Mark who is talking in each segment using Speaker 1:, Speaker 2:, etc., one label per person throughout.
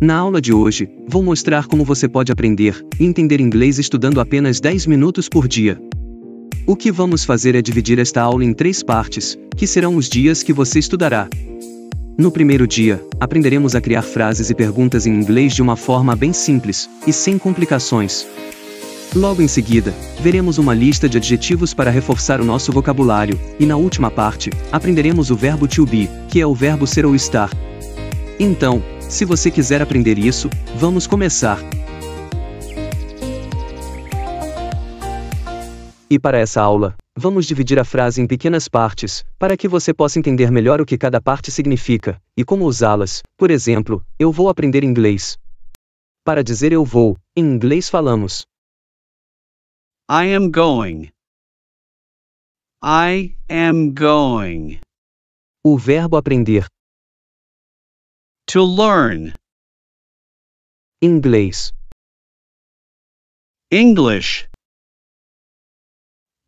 Speaker 1: Na aula de hoje, vou mostrar como você pode aprender e entender inglês estudando apenas 10 minutos por dia. O que vamos fazer é dividir esta aula em três partes, que serão os dias que você estudará. No primeiro dia, aprenderemos a criar frases e perguntas em inglês de uma forma bem simples e sem complicações. Logo em seguida, veremos uma lista de adjetivos para reforçar o nosso vocabulário, e na última parte, aprenderemos o verbo to be, que é o verbo ser ou estar, então, se você quiser aprender isso, vamos começar. E para essa aula, vamos dividir a frase em pequenas partes, para que você possa entender melhor o que cada parte significa e como usá-las. Por exemplo, eu vou aprender inglês. Para dizer eu vou, em inglês falamos
Speaker 2: I am going. I am going. O verbo aprender To learn. English, English.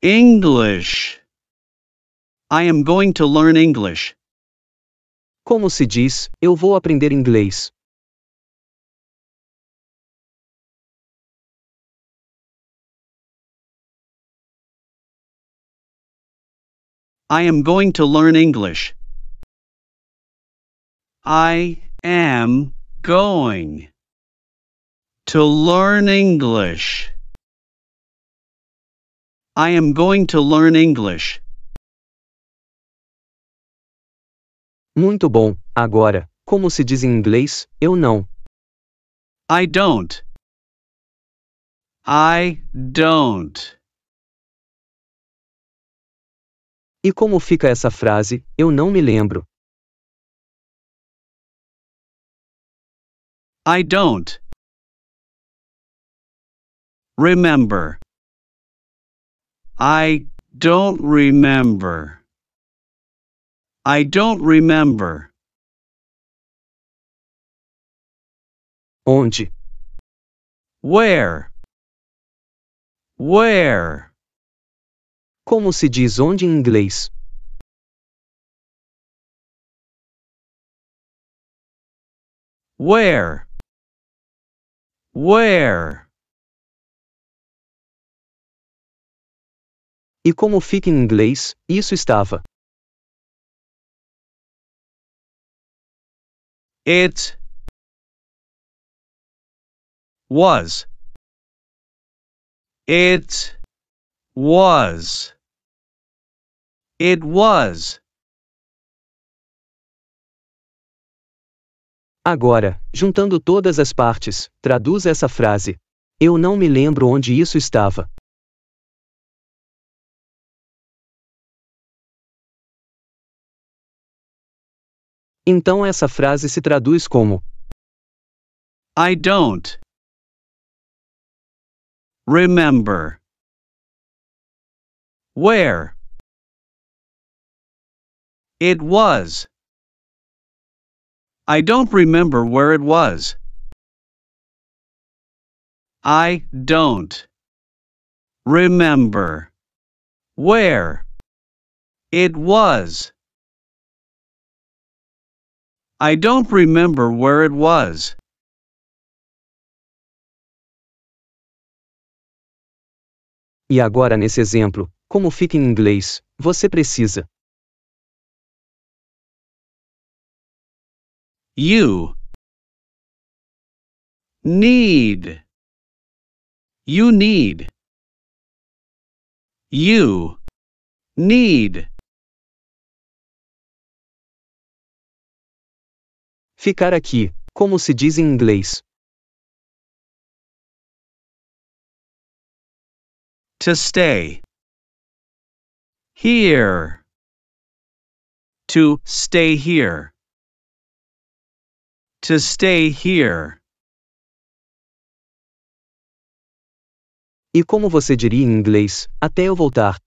Speaker 2: English. I am going to learn English. Como se diz, eu vou aprender inglês. I am going to learn English. I am going to learn English. I am going to learn English. Muito bom. Agora, como se diz em inglês, eu não. I don't. I don't. E como fica essa frase, eu não me lembro. I don't. Remember. I don't remember. I don't remember. Onde? Where? Where? Como se diz onde em inglês? Where? Where? E como fica em inglês, isso estava. It was. It was. It was.
Speaker 1: Agora, juntando todas as partes, traduz essa frase. Eu não me lembro onde isso estava.
Speaker 2: Então essa frase se traduz como I don't remember where it was. I don't remember where it was. I don't remember where it was. I don't remember where it was. E agora nesse exemplo, como fica em inglês, você precisa you need you need you need ficar aqui como se diz em inglês to stay here to stay here to stay here. E como você diria em inglês, até eu voltar?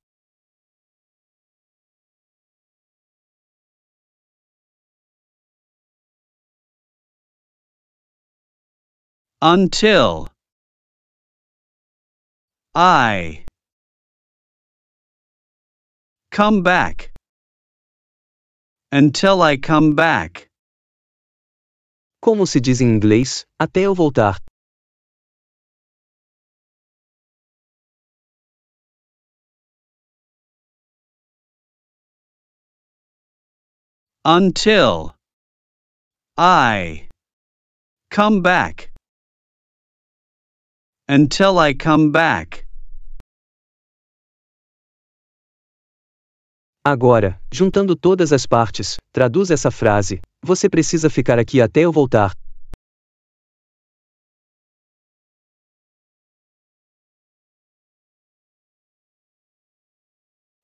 Speaker 2: Until I come back. Until I come back. Como se diz em inglês, até eu voltar. Until I come back. Until I come back.
Speaker 1: Agora, juntando todas as partes, traduz essa frase: Você precisa ficar aqui até eu voltar.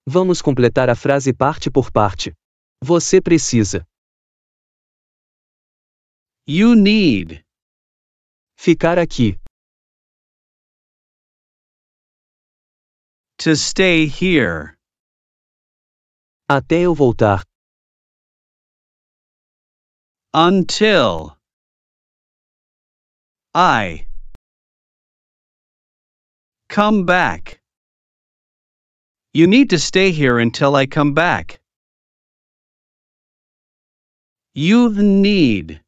Speaker 2: Vamos completar a frase parte por parte. Você precisa. You need. Ficar aqui. To stay here. Até eu voltar. Until I come back. You need to stay here until I come back. You need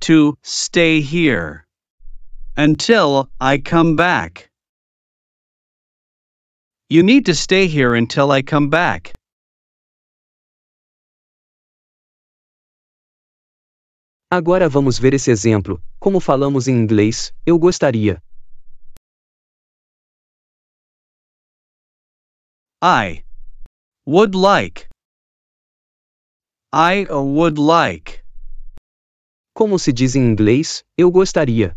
Speaker 2: to stay here until I come back. You need to stay here until I come back. Agora vamos ver esse exemplo, como falamos em inglês, eu gostaria. I would like. I would like. Como se diz em inglês, eu gostaria.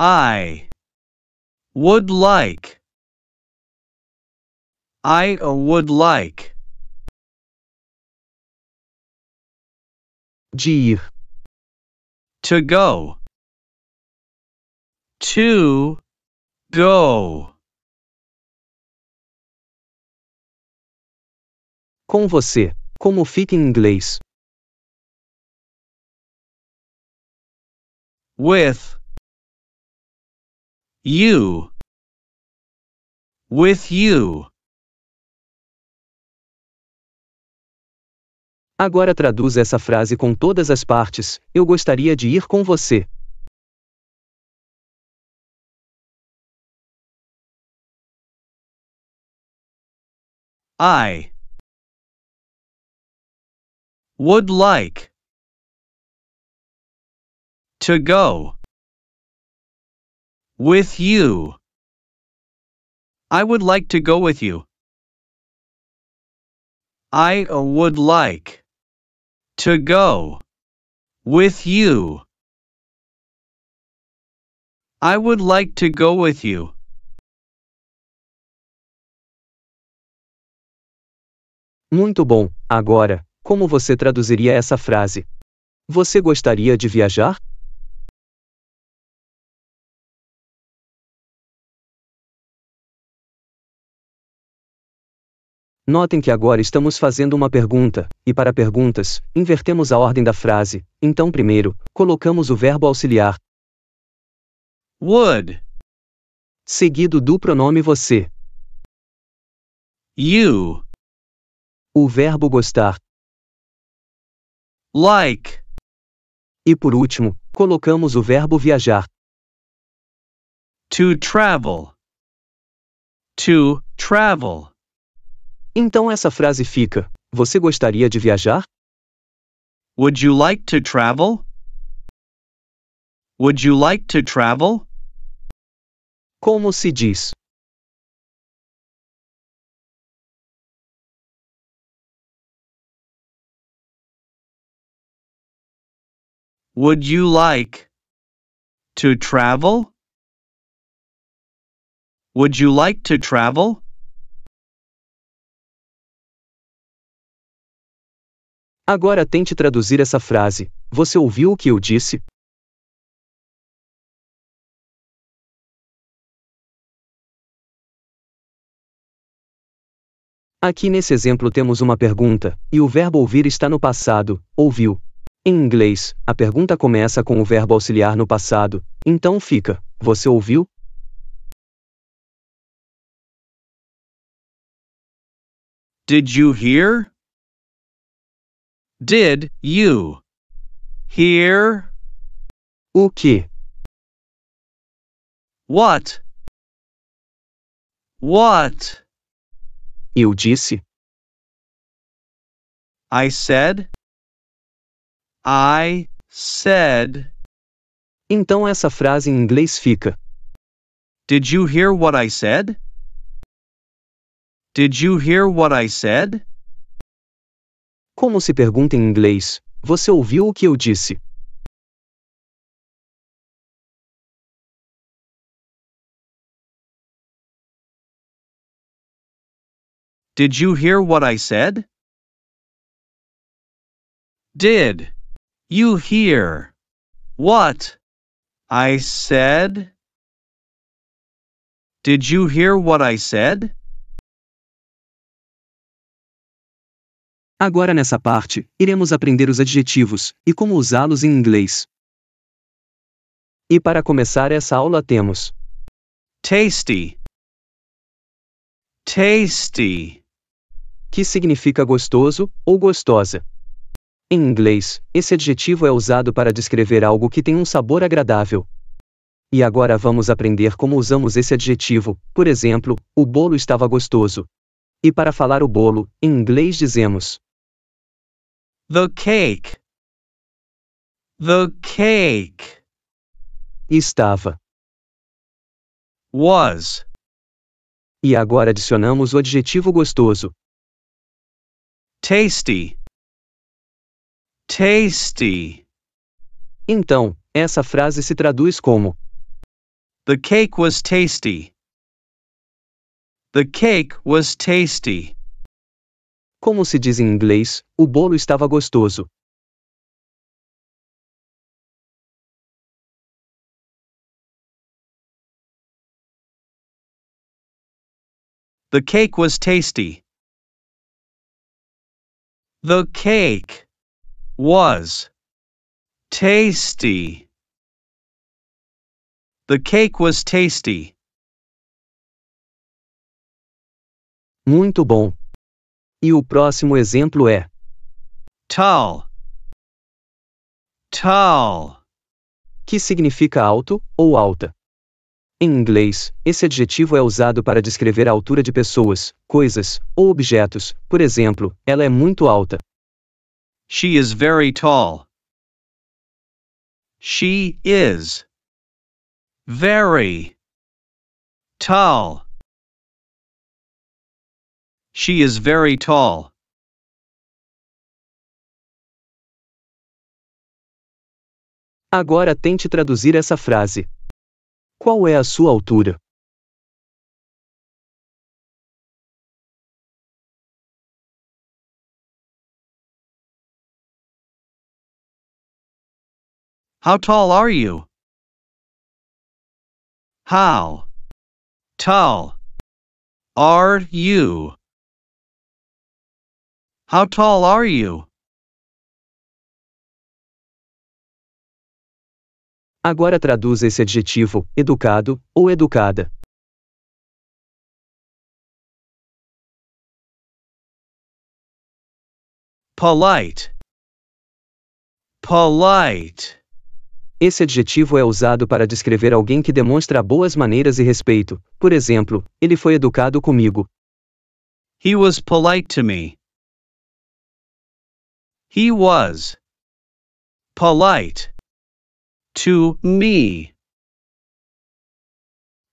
Speaker 2: I would like. I would like. G. To go. To go. Com você, como fica em inglês? With you. With you. Agora traduz essa frase com todas as partes: Eu gostaria de ir com você. I would like to go with you. I would like to go with you. I would like To go. With you. I would like to go with you. Muito bom. Agora, como você traduziria essa frase? Você gostaria de viajar?
Speaker 1: Notem que agora estamos fazendo uma pergunta, e para perguntas, invertemos a ordem da frase, então primeiro, colocamos o verbo auxiliar would,
Speaker 2: seguido do pronome você. You.
Speaker 1: O verbo gostar. Like. E por último, colocamos o verbo viajar. To travel. To travel. Então essa frase fica: Você gostaria de viajar? Would you like to travel?
Speaker 2: Would you like to travel? Como se diz? Would you like to travel? Would you like to travel? Agora tente traduzir essa frase. Você ouviu o que eu disse?
Speaker 1: Aqui nesse exemplo temos uma pergunta, e o verbo ouvir está no passado, ouviu. Em inglês, a pergunta começa com o verbo auxiliar no passado, então fica: Você ouviu?
Speaker 2: Did you hear? Did you hear o que? What? What? Eu disse. I said. I said.
Speaker 1: Então essa frase em inglês fica: Did you hear what I said? Did you hear what I said? Como se pergunta em inglês, você ouviu o que eu disse?
Speaker 2: Did you hear what I said? Did you hear what I said? Did you hear what I said?
Speaker 1: Agora nessa parte, iremos aprender os adjetivos e como usá-los em inglês. E para começar essa aula temos tasty, tasty, que significa gostoso ou gostosa. Em inglês, esse adjetivo é usado para descrever algo que tem um sabor agradável. E agora vamos aprender como usamos esse adjetivo. Por exemplo, o bolo estava gostoso. E para falar o bolo, em inglês dizemos
Speaker 2: The cake. The cake. Estava. Was. E agora adicionamos o adjetivo gostoso.
Speaker 1: Tasty. Tasty. Então, essa frase se traduz como: The cake was tasty. The cake was tasty. Como se
Speaker 2: diz em inglês, o bolo estava gostoso. The cake was tasty. The cake was tasty. The cake was tasty. Muito bom. E o próximo
Speaker 1: exemplo é tall. Tall, que significa alto ou alta. Em inglês, esse adjetivo é usado para descrever a altura de pessoas, coisas ou objetos. Por exemplo, ela é muito alta. She is very tall.
Speaker 2: She is very tall. She is very tall. Agora tente traduzir essa frase. Qual é a sua altura? How tall are you? How tall are you? How tall are you? Agora traduza esse adjetivo, educado ou educada.
Speaker 1: Polite. Polite. Esse adjetivo é usado para descrever alguém que demonstra boas maneiras e respeito. Por exemplo, ele foi educado comigo. He was polite to me.
Speaker 2: He was polite to me.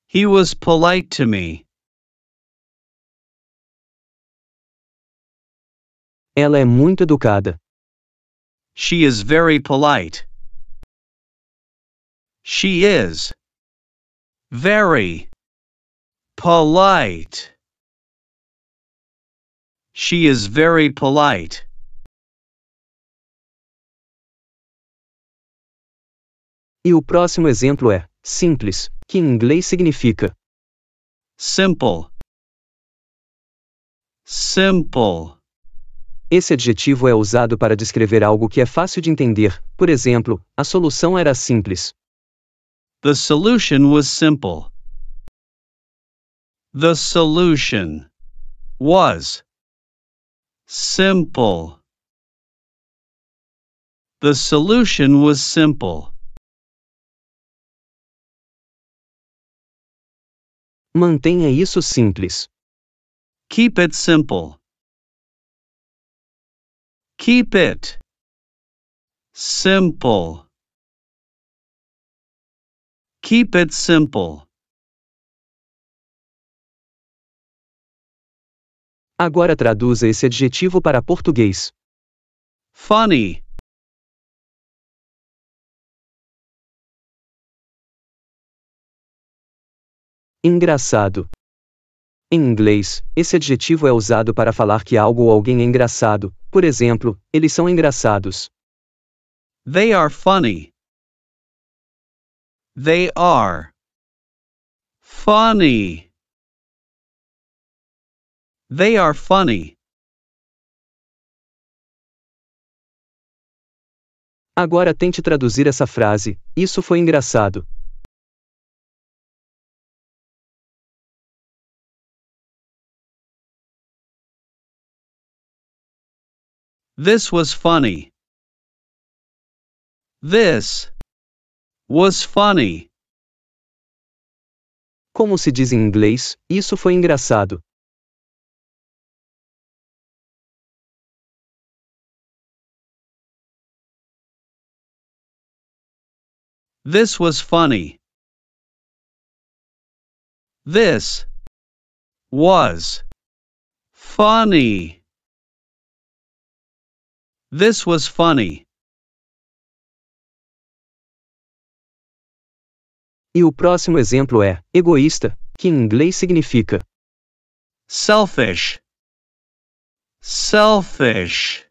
Speaker 2: He was polite to me.
Speaker 1: Ela é muito educada.
Speaker 2: She is very polite. She is very polite. She is very polite.
Speaker 1: E o próximo exemplo é simples, que em inglês significa simple. Simple. Esse adjetivo é usado para descrever algo que é fácil de entender. Por exemplo, a solução era simples. The solution was simple.
Speaker 2: The solution was simple. The solution was simple. Mantenha isso simples. Keep it simple. Keep it simple. Keep it simple. Agora traduza esse adjetivo para português. Funny. Engraçado.
Speaker 1: Em inglês, esse adjetivo é usado para falar que algo ou alguém é engraçado, por exemplo, eles são engraçados. They are funny. They are funny.
Speaker 2: They are funny. Agora tente traduzir essa frase. Isso foi engraçado. This was funny. This was funny. Como se diz em inglês, isso foi engraçado. This was funny. This was funny. This was funny. E o próximo exemplo é egoísta, que em inglês
Speaker 1: significa selfish. Selfish.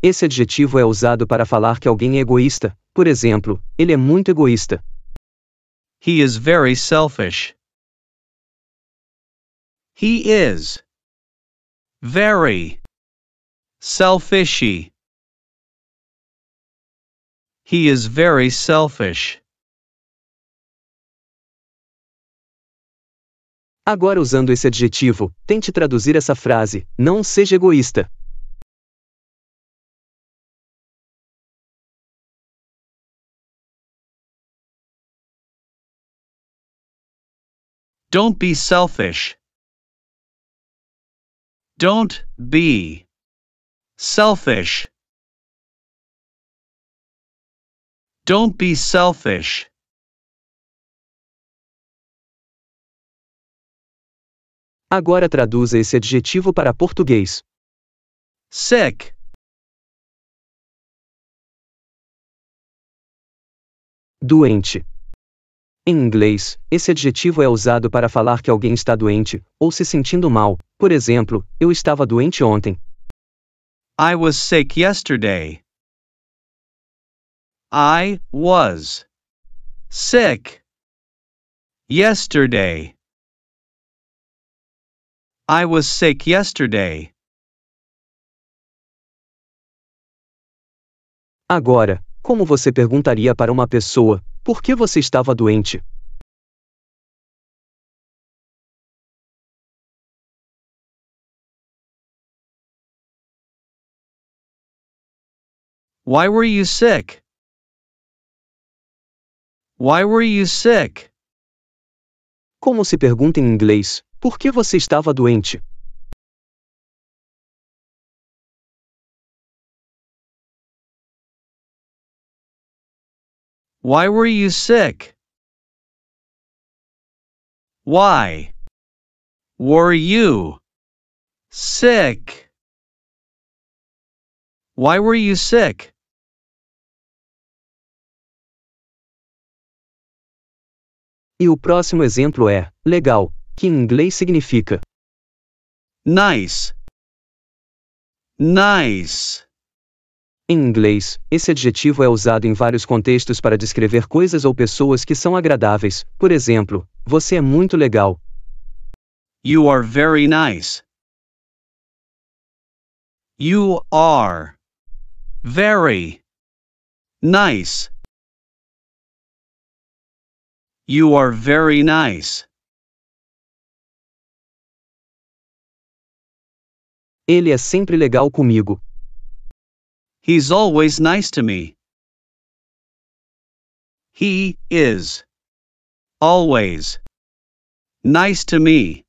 Speaker 1: Esse adjetivo é usado para falar que alguém é egoísta. Por exemplo, ele é muito egoísta. He is very selfish.
Speaker 2: He is very selfish. He is very selfish. Agora usando esse adjetivo, tente traduzir essa frase: não seja egoísta. Don't be selfish. Don't be selfish. Don't be selfish. Agora traduza esse adjetivo para português. Sick.
Speaker 1: Doente. Em inglês, esse adjetivo é usado para falar que alguém está doente ou se sentindo mal. Por exemplo, eu estava doente ontem.
Speaker 2: I was sick yesterday. I was sick yesterday. I was sick yesterday. Agora, como você perguntaria para uma pessoa por que você estava doente? Why were you sick? Why were you sick? Como se pergunta em inglês, por que você estava doente? Why were you sick? Why were you sick? Why were you sick? E o próximo exemplo é legal, que
Speaker 1: em inglês significa nice. Nice. Em inglês, esse adjetivo é usado em vários contextos para descrever coisas ou pessoas que são agradáveis. Por exemplo, você é muito legal. You are very nice.
Speaker 2: You are very nice. You are very nice. Ele é sempre legal comigo. He's always nice to me. He is always nice to me.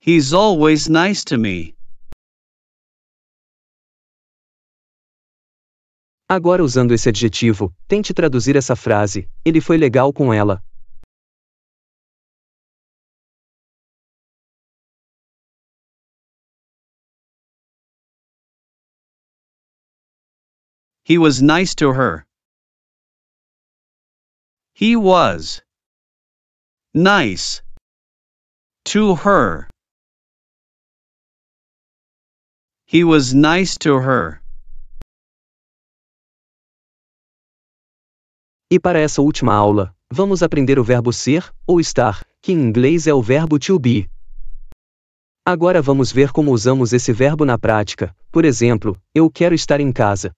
Speaker 2: He's always nice to me. Agora, usando esse adjetivo, tente traduzir essa frase: ele foi legal com ela. He was nice to her. He was nice to her. He was nice to her.
Speaker 1: E para essa última aula, vamos aprender o verbo ser, ou estar, que em inglês é o verbo to be. Agora vamos ver como usamos esse verbo na prática. Por exemplo, eu quero estar em casa.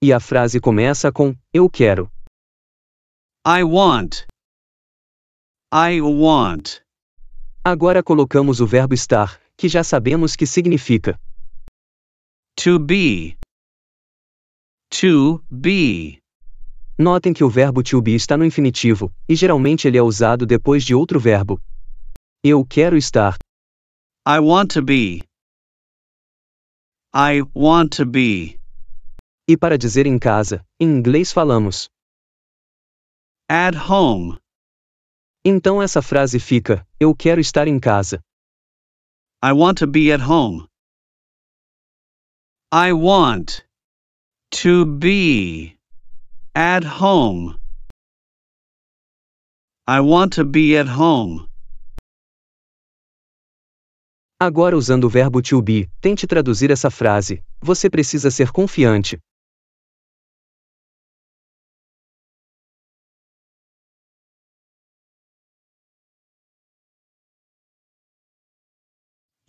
Speaker 1: E a frase começa com eu quero. I want. I want. Agora colocamos o verbo estar, que já sabemos que significa to be. To be. Notem que o verbo to be está no infinitivo, e geralmente ele é usado depois de outro verbo. Eu quero estar. I want to be. I want to be. E para dizer em casa, em inglês falamos at home. Então essa frase fica: Eu quero estar em casa. I want to be at home. I want to be
Speaker 2: At home. I want to be
Speaker 1: at home. Agora usando o verbo to be, tente traduzir essa frase. Você precisa ser confiante.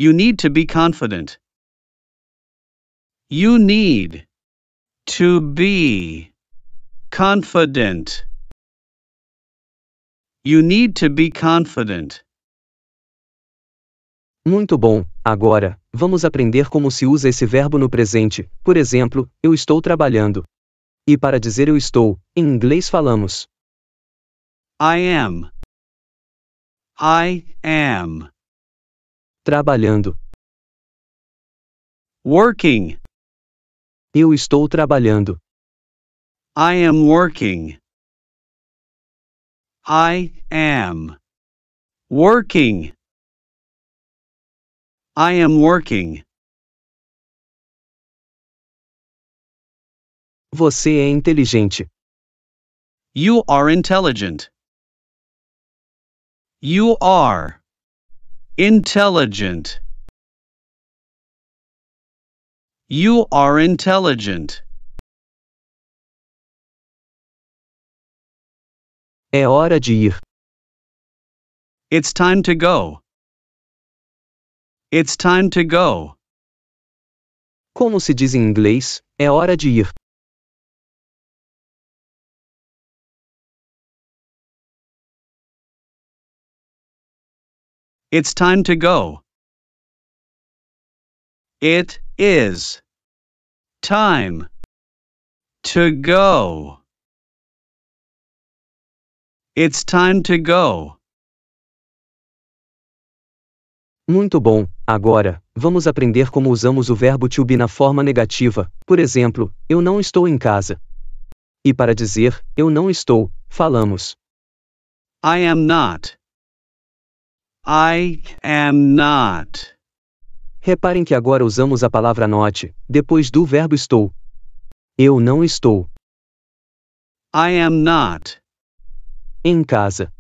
Speaker 2: You need to be confident. You need to be Confident. You need to be confident.
Speaker 1: Muito bom, agora, vamos aprender como se usa esse verbo no presente. Por exemplo, eu estou trabalhando. E para dizer eu estou, em inglês falamos. I am.
Speaker 2: I am. Trabalhando. Working. Eu estou trabalhando. I am working. I am working. I am working. Você é inteligente. You are intelligent. You are intelligent. You are intelligent. É hora de ir. It's time to go. It's time to go. Como se diz em inglês, é hora de ir. It's time to go. It is time to go. It's time to go.
Speaker 1: Muito bom, agora, vamos aprender como usamos o verbo to be na forma negativa. Por exemplo, eu não estou em casa. E para dizer, eu não estou, falamos. I am not. I am not. Reparem que agora usamos a palavra not, depois do verbo estou. Eu não estou.
Speaker 2: I am not.
Speaker 1: Em casa.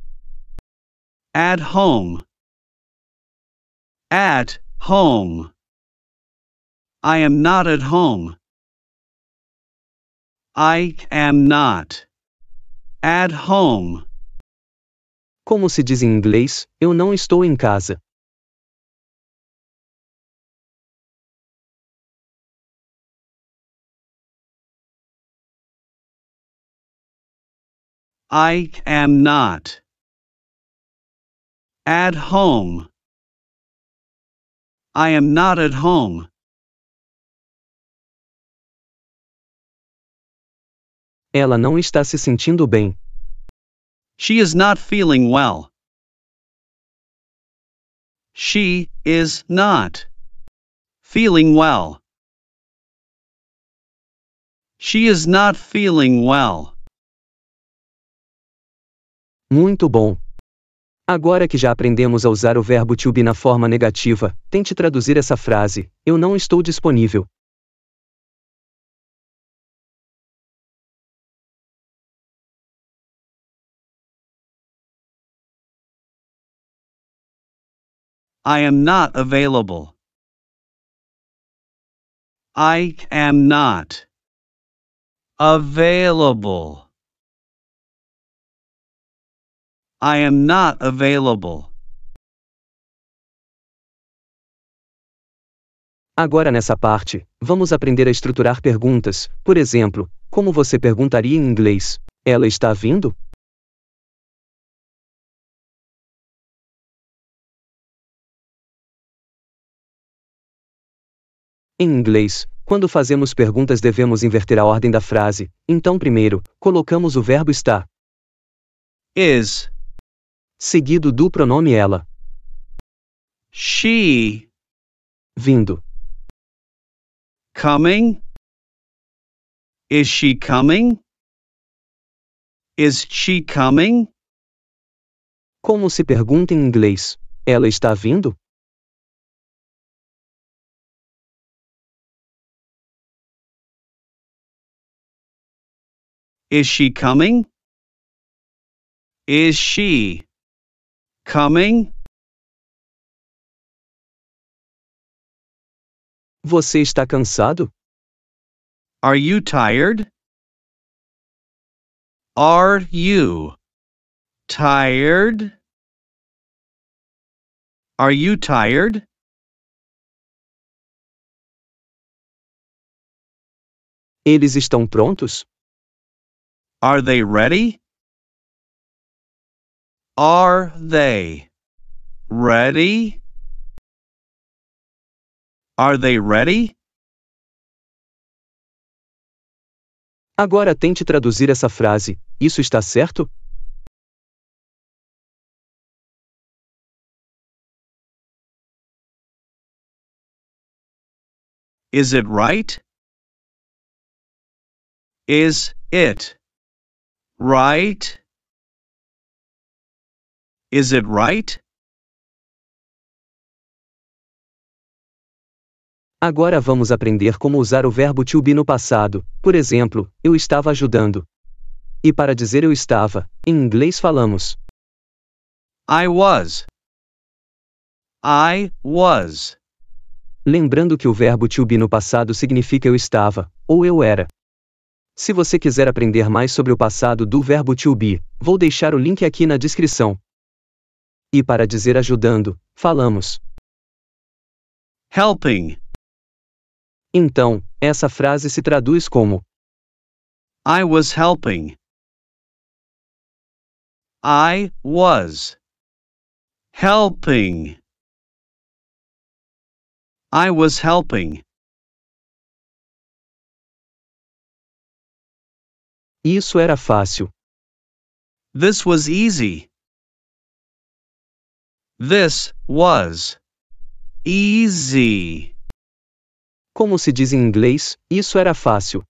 Speaker 2: At home. At home. I am not at home. I am not at home. Como se diz em inglês, eu não estou em casa. I am not. At home. I am not at home.
Speaker 1: Ela não está se sentindo bem.
Speaker 2: She is not feeling well. She is not feeling well. She is not feeling well.
Speaker 1: Muito bom. Agora que já aprendemos a usar o verbo to be na forma negativa, tente traduzir essa frase: Eu não estou disponível.
Speaker 2: I am not available. I am not available. I am not available.
Speaker 1: Agora nessa parte, vamos aprender a estruturar perguntas. Por exemplo, como você perguntaria em inglês: Ela está vindo? Em inglês, quando fazemos perguntas, devemos inverter a ordem da frase. Então, primeiro, colocamos o verbo está. Is seguido do pronome ela. She. Vindo.
Speaker 2: Coming? Is she coming? Is she coming? Como se pergunta em inglês: Ela está vindo? Is she coming? Is she? coming? Você está cansado? Are you tired? Are you tired? Are you tired? Eles estão prontos? Are they ready? Are they ready? Are they ready? Agora tente traduzir essa frase. Isso está certo? Is it right? Is it right? Is it
Speaker 1: right? Agora vamos aprender como usar o verbo to be no passado. Por exemplo, eu estava ajudando. E para dizer eu estava, em inglês falamos I was. I was. Lembrando que o verbo to be no passado significa eu estava, ou eu era. Se você quiser aprender mais sobre o passado do verbo to be, vou deixar o link aqui na descrição. E para dizer ajudando, falamos helping. Então, essa frase se traduz como I
Speaker 2: was helping. I was helping. I was helping. Isso era fácil. This was easy. This was easy. Como se diz em inglês, isso era fácil.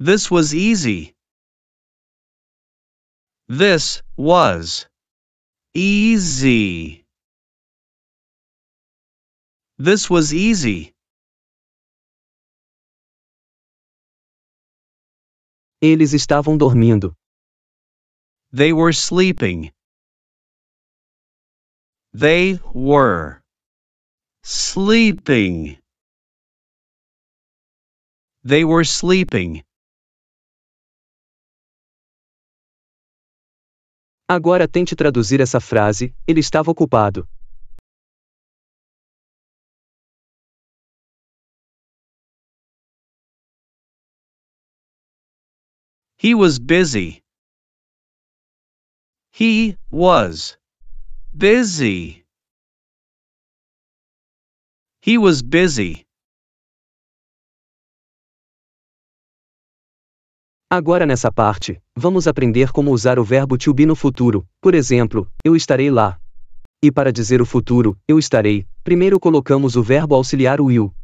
Speaker 2: This was easy. This was easy. This was easy. Eles estavam dormindo. They were sleeping. They were sleeping. They were sleeping. Agora tente traduzir essa frase: ele estava ocupado. He was busy. He was busy. He was busy.
Speaker 1: Agora nessa parte, vamos aprender como usar o verbo to be no futuro. Por exemplo, eu estarei lá. E para dizer o futuro, eu estarei, primeiro colocamos o verbo auxiliar will,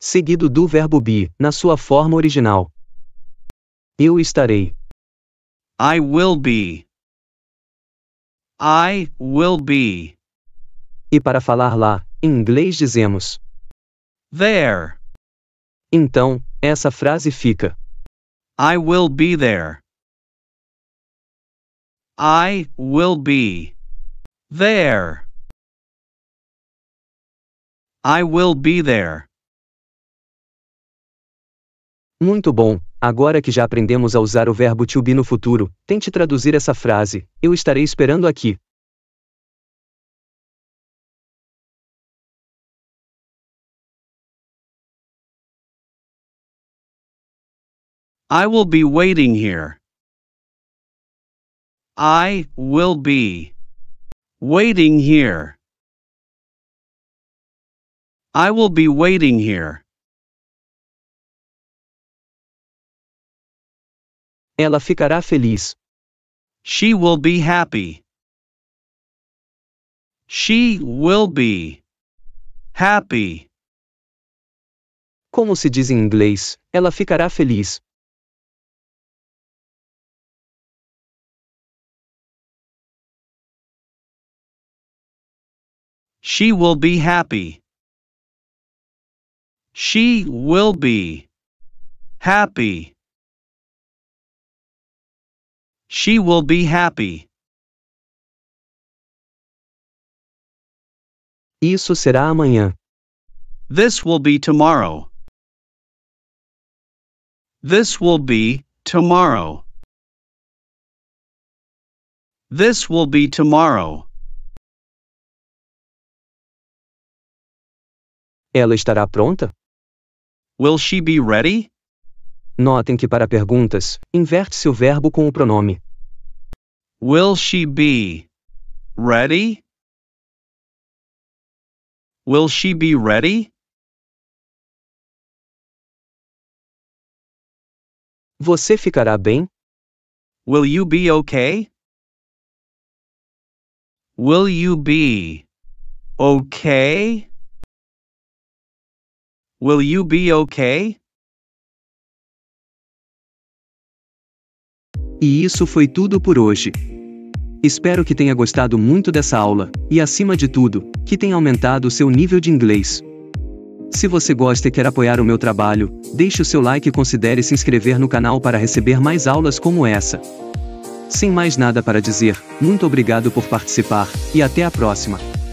Speaker 1: seguido do verbo be, na sua forma original. Eu estarei. I will be. I will be. E para falar lá, em inglês dizemos there. Então, essa frase fica I will be there.
Speaker 2: I will be there. I will be there.
Speaker 1: Muito bom. Agora que já aprendemos a usar o verbo to be no futuro, tente traduzir essa frase: Eu estarei esperando aqui.
Speaker 2: I will be waiting here. I will be waiting here. I will be waiting here. Ela ficará feliz. She will be happy. She will be happy. Como se diz em inglês, ela ficará feliz. She will be happy. She will be happy. She will be happy. Isso será amanhã. This will be tomorrow. This will be tomorrow. This will be tomorrow.
Speaker 1: Ela estará pronta?
Speaker 2: Will she be ready?
Speaker 1: Notem que para perguntas, inverte-se o verbo com o pronome.
Speaker 2: Will she be ready? Will she be ready? Você ficará bem? Will you be okay? Will you be okay? Will you be okay?
Speaker 1: E isso foi tudo por hoje. Espero que tenha gostado muito dessa aula, e acima de tudo, que tenha aumentado o seu nível de inglês. Se você gosta e quer apoiar o meu trabalho, deixe o seu like e considere se inscrever no canal para receber mais aulas como essa. Sem mais nada para dizer, muito obrigado por participar, e até a próxima!